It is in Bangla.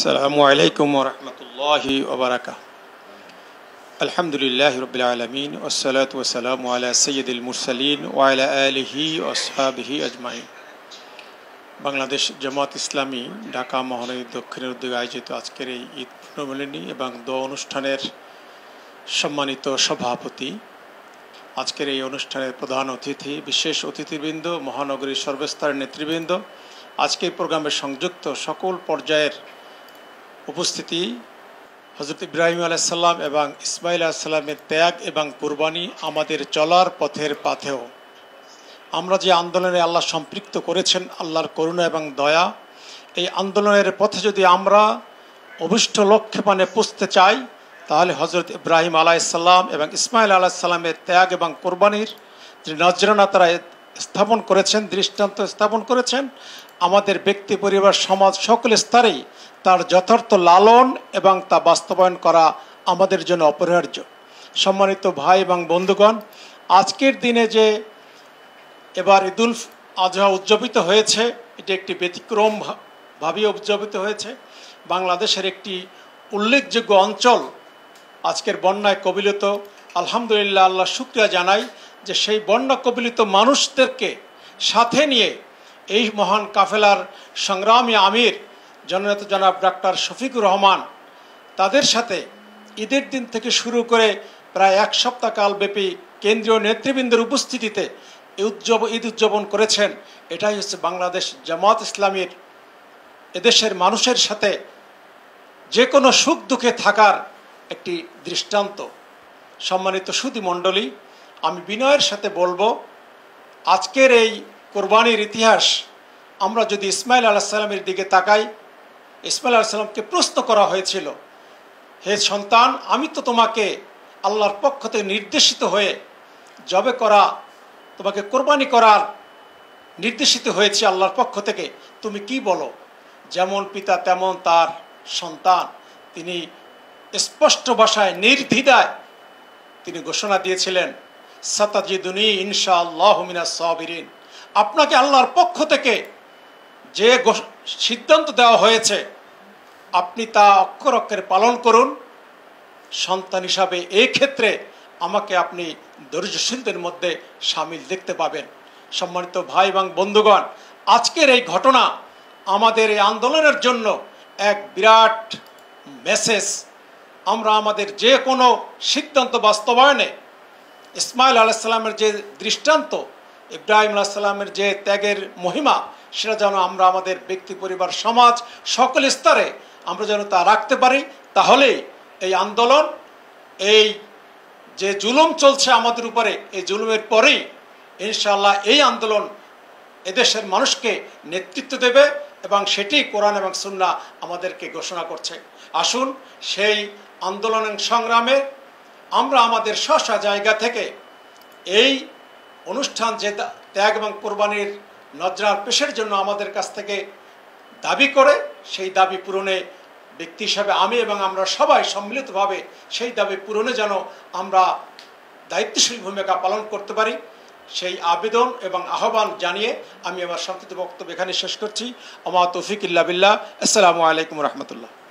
আসসালামু আলাইকুম রহমতুল্লাহি ওবরাকা আলহামদুলিল্লাহ রবিল আলমিন ওসলাত ওসালাম আলা সৈয়দুল মুরসালিন ওয়ালা আলহি ওসহাবিহি আজমাইন বাংলাদেশ জামাত ইসলামী ঢাকা মহানগরী দক্ষিণের উদ্যোগে আয়োজিত আজকের এই ঈদ পুনর্মিলনী এবং দো অনুষ্ঠানের সম্মানিত সভাপতি আজকের এই অনুষ্ঠানের প্রধান অতিথি বিশেষ অতিথিবৃন্দ মহানগরীর সর্বস্তরের নেতৃবৃন্দ আজকের প্রোগ্রামে সংযুক্ত সকল পর্যায়ের উপস্থিতি হজরত ইব্রাহিম আলাইসাল্লাম এবং ইসমাইল আলাইসাল্লামের ত্যাগ এবং কোরবানি আমাদের চলার পথের পাথেও আমরা যে আন্দোলনে আল্লাহ সম্পৃক্ত করেছেন আল্লাহর করুণা এবং দয়া এই আন্দোলনের পথে যদি আমরা অভিষ্ট লক্ষ্যপানে পুষতে চাই তাহলে হজরত ইব্রাহিম আলাইসাল্লাম এবং ইসমাইল আলাহিসাল্লামের ত্যাগ এবং কোরবানির যে নজরানা তারা স্থাপন করেছেন দৃষ্টান্ত স্থাপন করেছেন আমাদের ব্যক্তি পরিবার সমাজ সকল স্তরেই তার যথার্থ লালন এবং তা বাস্তবায়ন করা আমাদের জন্য অপরিহার্য সম্মানিত ভাই এবং বন্ধুগণ আজকের দিনে যে এবার ঈদুল আজহা উদযাপিত হয়েছে এটি একটি ব্যতিক্রম ভাবে উদযাপিত হয়েছে বাংলাদেশের একটি উল্লেখযোগ্য অঞ্চল আজকের বন্যায় কবিলত আলহামদুলিল্লাহ আল্লাহ শুক্রিয়া জানাই যে সেই বন্য কবলিত মানুষদেরকে সাথে নিয়ে এই মহান কাফেলার সংগ্রামী আমির জননেত জনাব ডাক্তার শফিকুর রহমান তাদের সাথে ঈদের দিন থেকে শুরু করে প্রায় এক সপ্তাহ কালব্যাপী কেন্দ্রীয় নেতৃবৃন্দের উপস্থিতিতে উদযাপ ঈদ উদযাপন করেছেন এটাই হচ্ছে বাংলাদেশ জামাত ইসলামীর এদেশের মানুষের সাথে যে কোনো সুখ দুঃখে থাকার একটি দৃষ্টান্ত সম্মানিত সুদী মণ্ডলী আমি বিনয়ের সাথে বলবো আজকের এই কোরবানির ইতিহাস আমরা যদি ইসমাইল আল্লাহ সাল্লামের দিকে তাকাই ইসমাইল আল্লাহ সাল্লামকে প্রশ্ন করা হয়েছিল হে সন্তান আমি তো তোমাকে আল্লাহর পক্ষ থেকে নির্দেশিত হয়ে জবে করা তোমাকে কোরবানি করার নির্দেশিত হয়েছে আল্লাহর পক্ষ থেকে তুমি কি বলো যেমন পিতা তেমন তার সন্তান তিনি স্পষ্ট ভাষায় নির্দ্বিধায় তিনি ঘোষণা দিয়েছিলেন সাতাজিদুনি ইনশা আল্লাহ মিনা সাবিরিন আপনাকে আল্লাহর পক্ষ থেকে যে সিদ্ধান্ত দেওয়া হয়েছে আপনি তা অক্ষর অক্ষরে পালন করুন সন্তান হিসাবে এই ক্ষেত্রে আমাকে আপনি ধৈর্যশীলদের মধ্যে সামিল দেখতে পাবেন সম্মানিত ভাই এবং বন্ধুগণ আজকের এই ঘটনা আমাদের এই আন্দোলনের জন্য এক বিরাট মেসেজ আমরা আমাদের যে কোনো সিদ্ধান্ত বাস্তবায়নে ইসমাইল আলাইসাল্লামের যে দৃষ্টান্ত ইব্রাহিম আলাইসাল্লামের যে ত্যাগের মহিমা সেটা যেন আমরা আমাদের ব্যক্তি পরিবার সমাজ সকল স্তরে আমরা যেন তা রাখতে পারি তাহলেই এই আন্দোলন এই যে জুলুম চলছে আমাদের উপরে এই জুলুমের পরেই ইনশাল্লাহ এই আন্দোলন এদেশের মানুষকে নেতৃত্ব দেবে এবং সেটি কোরআন এবং সুন্না আমাদেরকে ঘোষণা করছে আসুন সেই আন্দোলন সংগ্রামে আমরা আমাদের স্ব জায়গা থেকে এই অনুষ্ঠান যে ত্যাগ এবং কোরবানির নজরার পেশের জন্য আমাদের কাছ থেকে দাবি করে সেই দাবি পূরণে ব্যক্তি হিসাবে আমি এবং আমরা সবাই সম্মিলিতভাবে সেই দাবি পূরণে যেন আমরা দায়িত্বশীল ভূমিকা পালন করতে পারি সেই আবেদন এবং আহ্বান জানিয়ে আমি আমার সংক্ষিপ্ত বক্তব্য এখানে শেষ করছি আমার তৌফিক ইল্লা বিল্লাহ আসসালামু আলাইকুম রহমতুল্লাহ